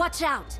Watch out!